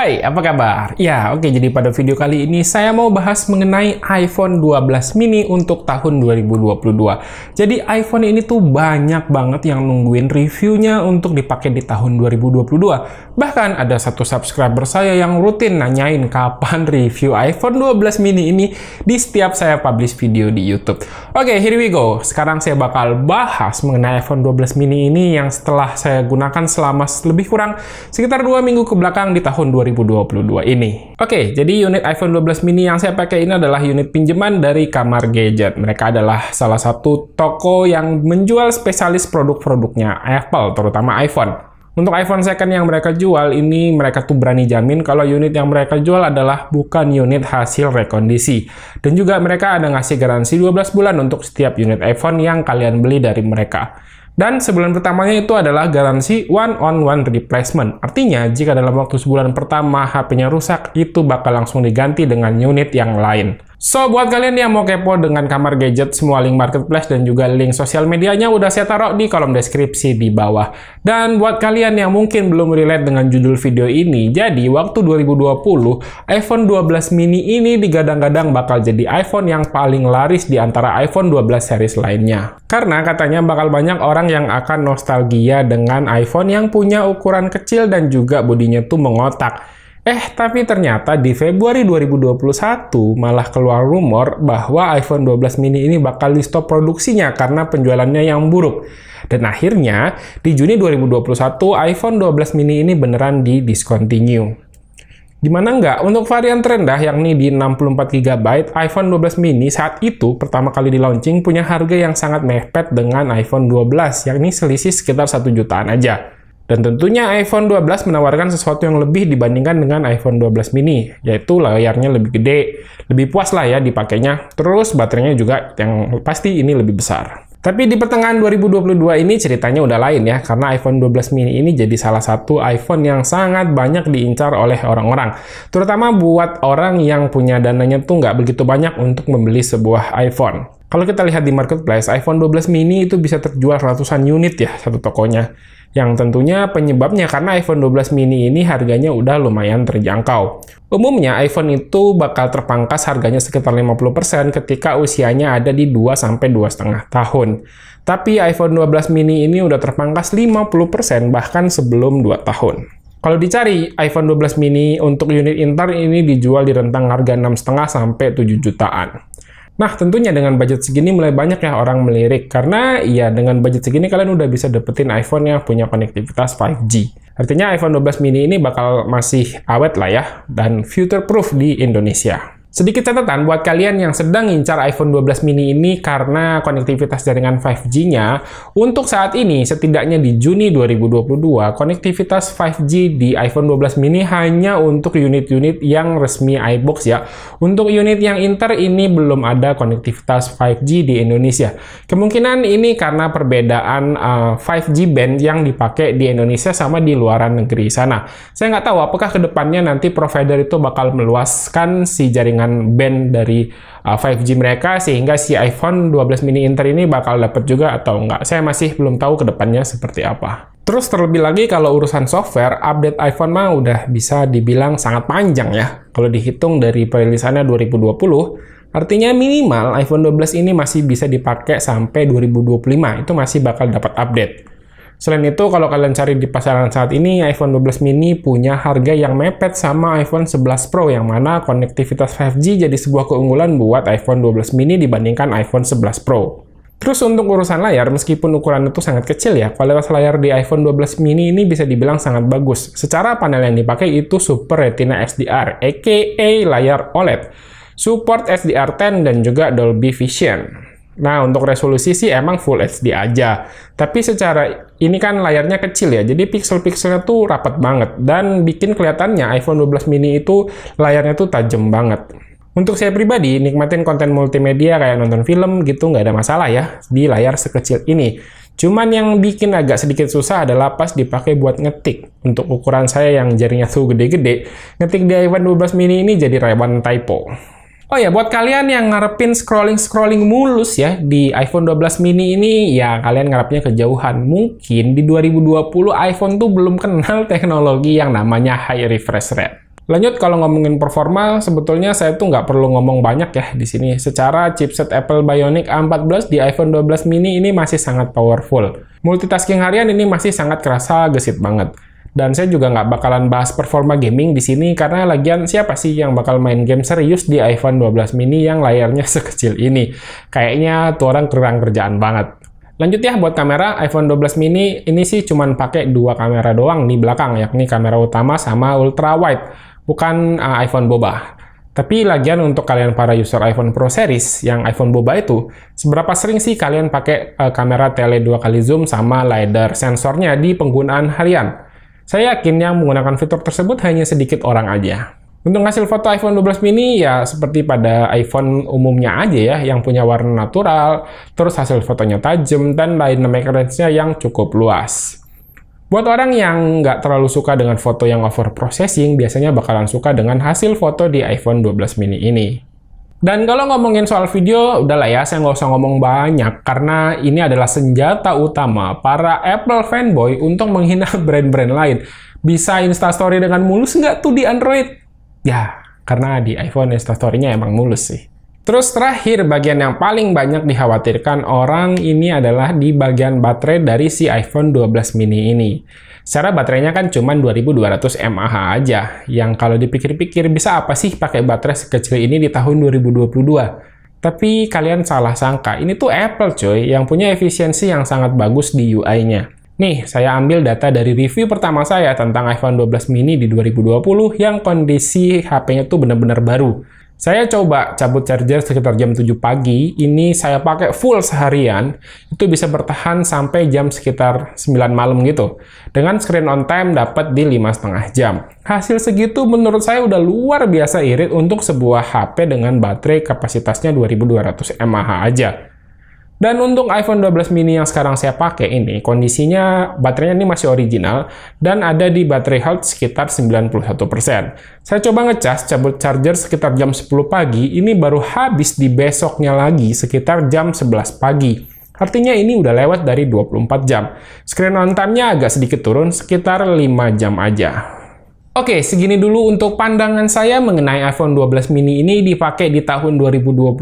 Hai, apa kabar? Ya, oke, jadi pada video kali ini saya mau bahas mengenai iPhone 12 mini untuk tahun 2022. Jadi iPhone ini tuh banyak banget yang nungguin reviewnya untuk dipakai di tahun 2022. Bahkan ada satu subscriber saya yang rutin nanyain kapan review iPhone 12 mini ini di setiap saya publish video di YouTube. Oke, here we go. Sekarang saya bakal bahas mengenai iPhone 12 mini ini yang setelah saya gunakan selama lebih kurang sekitar dua minggu ke belakang di tahun 2022 2022 ini. Oke, jadi unit iPhone 12 mini yang saya pakai ini adalah unit pinjaman dari Kamar Gadget. Mereka adalah salah satu toko yang menjual spesialis produk-produknya Apple, terutama iPhone. Untuk iPhone second yang mereka jual ini mereka tuh berani jamin kalau unit yang mereka jual adalah bukan unit hasil rekondisi. Dan juga mereka ada ngasih garansi 12 bulan untuk setiap unit iPhone yang kalian beli dari mereka. Dan sebulan pertamanya itu adalah garansi one-on-one replacement. Artinya, jika dalam waktu sebulan pertama HP-nya rusak, itu bakal langsung diganti dengan unit yang lain. So, buat kalian yang mau kepo dengan kamar gadget, semua link marketplace dan juga link sosial medianya udah saya taruh di kolom deskripsi di bawah. Dan buat kalian yang mungkin belum relate dengan judul video ini, jadi waktu 2020, iPhone 12 mini ini digadang-gadang bakal jadi iPhone yang paling laris di antara iPhone 12 series lainnya. Karena katanya bakal banyak orang yang akan nostalgia dengan iPhone yang punya ukuran kecil dan juga bodinya tuh mengotak. Eh, tapi ternyata di Februari 2021 malah keluar rumor bahwa iPhone 12 mini ini bakal di stop produksinya karena penjualannya yang buruk. Dan akhirnya, di Juni 2021, iPhone 12 mini ini beneran di discontinue. Gimana enggak? Untuk varian terendah yang ini di 64GB, iPhone 12 mini saat itu pertama kali di launching punya harga yang sangat mepet dengan iPhone 12, yang ini selisih sekitar 1 jutaan aja. Dan tentunya iPhone 12 menawarkan sesuatu yang lebih dibandingkan dengan iPhone 12 mini, yaitu layarnya lebih gede, lebih puas lah ya dipakainya, terus baterainya juga yang pasti ini lebih besar. Tapi di pertengahan 2022 ini ceritanya udah lain ya, karena iPhone 12 mini ini jadi salah satu iPhone yang sangat banyak diincar oleh orang-orang. Terutama buat orang yang punya dananya tuh nggak begitu banyak untuk membeli sebuah iPhone. Kalau kita lihat di marketplace, iPhone 12 mini itu bisa terjual ratusan unit ya satu tokonya. Yang tentunya penyebabnya karena iPhone 12 mini ini harganya udah lumayan terjangkau. Umumnya iPhone itu bakal terpangkas harganya sekitar 50% ketika usianya ada di 2 sampai 2,5 tahun. Tapi iPhone 12 mini ini udah terpangkas 50% bahkan sebelum 2 tahun. Kalau dicari, iPhone 12 mini untuk unit intern ini dijual di rentang harga 6,5 sampai 7 jutaan. Nah, tentunya dengan budget segini mulai banyak ya orang melirik karena ya dengan budget segini kalian udah bisa dapetin iPhone yang punya konektivitas 5G. Artinya iPhone 12 mini ini bakal masih awet lah ya dan future proof di Indonesia. Sedikit catatan buat kalian yang sedang incar iPhone 12 mini ini karena konektivitas jaringan 5G-nya, untuk saat ini setidaknya di Juni 2022, konektivitas 5G di iPhone 12 mini hanya untuk unit-unit yang resmi iBox ya. Untuk unit yang inter ini belum ada konektivitas 5G di Indonesia. Kemungkinan ini karena perbedaan uh, eh, 5G band yang dipakai di Indonesia sama di luar negeri sana. Saya nggak tahu apakah kedepannya nanti provider itu bakal meluaskan si jaringan dengan band dari uh, 5G mereka sehingga si iPhone 12 mini Inter ini bakal dapat juga atau enggak. Saya masih belum tahu ke depannya seperti apa. Terus terlebih lagi kalau urusan software, update iPhone mah udah bisa dibilang sangat panjang ya. Kalau dihitung dari perilisannya 2020, artinya minimal iPhone 12 ini masih bisa dipakai sampai 2025. Itu masih bakal dapat update. Selain itu, kalau kalian cari di pasaran saat ini, iPhone 12 mini punya harga yang mepet sama iPhone 11 Pro, yang mana konektivitas 5G jadi sebuah keunggulan buat iPhone 12 mini dibandingkan iPhone 11 Pro. Terus untuk urusan layar, meskipun ukuran itu sangat kecil ya, kualitas layar di iPhone 12 mini ini bisa dibilang sangat bagus. Secara panel yang dipakai itu Super Retina SDR, aka layar OLED. Support hdr 10 dan juga Dolby Vision. Nah, untuk resolusi sih emang Full HD aja. Tapi secara ini kan layarnya kecil ya, jadi pixel-pixelnya tuh rapat banget. Dan bikin kelihatannya iPhone 12 mini itu layarnya tuh tajam banget. Untuk saya pribadi, nikmatin konten multimedia kayak nonton film gitu nggak ada masalah ya di layar sekecil ini. Cuman yang bikin agak sedikit susah adalah pas dipakai buat ngetik. Untuk ukuran saya yang jarinya tuh gede-gede, ngetik di iPhone 12 mini ini jadi rewan typo. Oh ya, buat kalian yang ngarepin scrolling-scrolling mulus ya di iPhone 12 mini ini, ya kalian ngarepnya kejauhan. Mungkin di 2020 iPhone tuh belum kenal teknologi yang namanya high refresh rate. Lanjut kalau ngomongin performa, sebetulnya saya tuh nggak perlu ngomong banyak ya di sini. Secara chipset Apple Bionic A14 di iPhone 12 mini ini masih sangat powerful. Multitasking harian ini masih sangat kerasa gesit banget. Dan saya juga nggak bakalan bahas performa gaming di sini karena lagian siapa sih yang bakal main game serius di iPhone 12 mini yang layarnya sekecil ini? Kayaknya tuh orang kurang kerjaan banget. Lanjut ya buat kamera iPhone 12 mini ini sih cuman pakai dua kamera doang di belakang yakni kamera utama sama ultra wide bukan uh, iPhone boba. Tapi lagian untuk kalian para user iPhone Pro series yang iPhone boba itu seberapa sering sih kalian pakai uh, kamera tele 2 kali zoom sama lidar sensornya di penggunaan harian? Saya yakin yang menggunakan fitur tersebut hanya sedikit orang aja. Untuk hasil foto iPhone 12 mini ya seperti pada iPhone umumnya aja ya, yang punya warna natural, terus hasil fotonya tajam, dan dynamic range-nya yang cukup luas. Buat orang yang nggak terlalu suka dengan foto yang over processing, biasanya bakalan suka dengan hasil foto di iPhone 12 mini ini. Dan kalau ngomongin soal video, udahlah ya, saya nggak usah ngomong banyak karena ini adalah senjata utama para Apple fanboy untuk menghina brand-brand lain. Bisa instastory dengan mulus nggak tuh di Android? Ya, karena di iPhone instastory-nya emang mulus sih. Terus terakhir, bagian yang paling banyak dikhawatirkan orang ini adalah di bagian baterai dari si iPhone 12 mini ini. Secara baterainya kan cuma 2200 mAh aja, yang kalau dipikir-pikir bisa apa sih pakai baterai sekecil ini di tahun 2022? Tapi kalian salah sangka, ini tuh Apple coy, yang punya efisiensi yang sangat bagus di UI-nya. Nih, saya ambil data dari review pertama saya tentang iPhone 12 mini di 2020 yang kondisi HP-nya tuh benar-benar baru. Saya coba cabut charger sekitar jam 7 pagi, ini saya pakai full seharian, itu bisa bertahan sampai jam sekitar 9 malam gitu. Dengan screen on time dapat di setengah jam. Hasil segitu menurut saya udah luar biasa irit untuk sebuah HP dengan baterai kapasitasnya 2200 mAh aja. Dan untuk iPhone 12 mini yang sekarang saya pakai ini, kondisinya baterainya ini masih original dan ada di battery health sekitar 91%. Saya coba ngecas cabut charger sekitar jam 10 pagi, ini baru habis di besoknya lagi sekitar jam 11 pagi. Artinya ini udah lewat dari 24 jam. Screen on time-nya agak sedikit turun, sekitar 5 jam aja. Oke, segini dulu untuk pandangan saya mengenai iPhone 12 mini ini dipakai di tahun 2022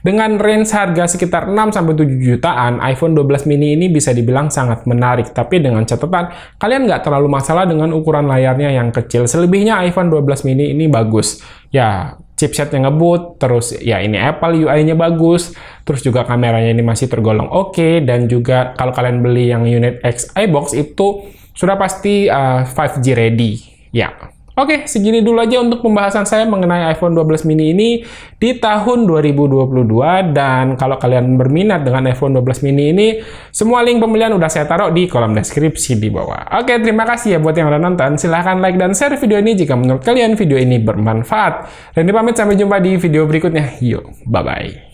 dengan range harga sekitar 6-7 jutaan, iPhone 12 mini ini bisa dibilang sangat menarik. Tapi dengan catatan, kalian nggak terlalu masalah dengan ukuran layarnya yang kecil. Selebihnya iPhone 12 mini ini bagus. Ya, chipsetnya ngebut, terus ya ini Apple UI-nya bagus, terus juga kameranya ini masih tergolong oke, okay, dan juga kalau kalian beli yang unit X iBox itu sudah pasti uh, eh, 5G ready Ya, Oke, segini dulu aja untuk pembahasan saya mengenai iPhone 12 mini ini di tahun 2022 dan kalau kalian berminat dengan iPhone 12 mini ini, semua link pembelian udah saya taruh di kolom deskripsi di bawah. Oke, terima kasih ya buat yang udah nonton. Silahkan like dan share video ini jika menurut kalian video ini bermanfaat. Dan pamit sampai jumpa di video berikutnya. Yuk, bye-bye.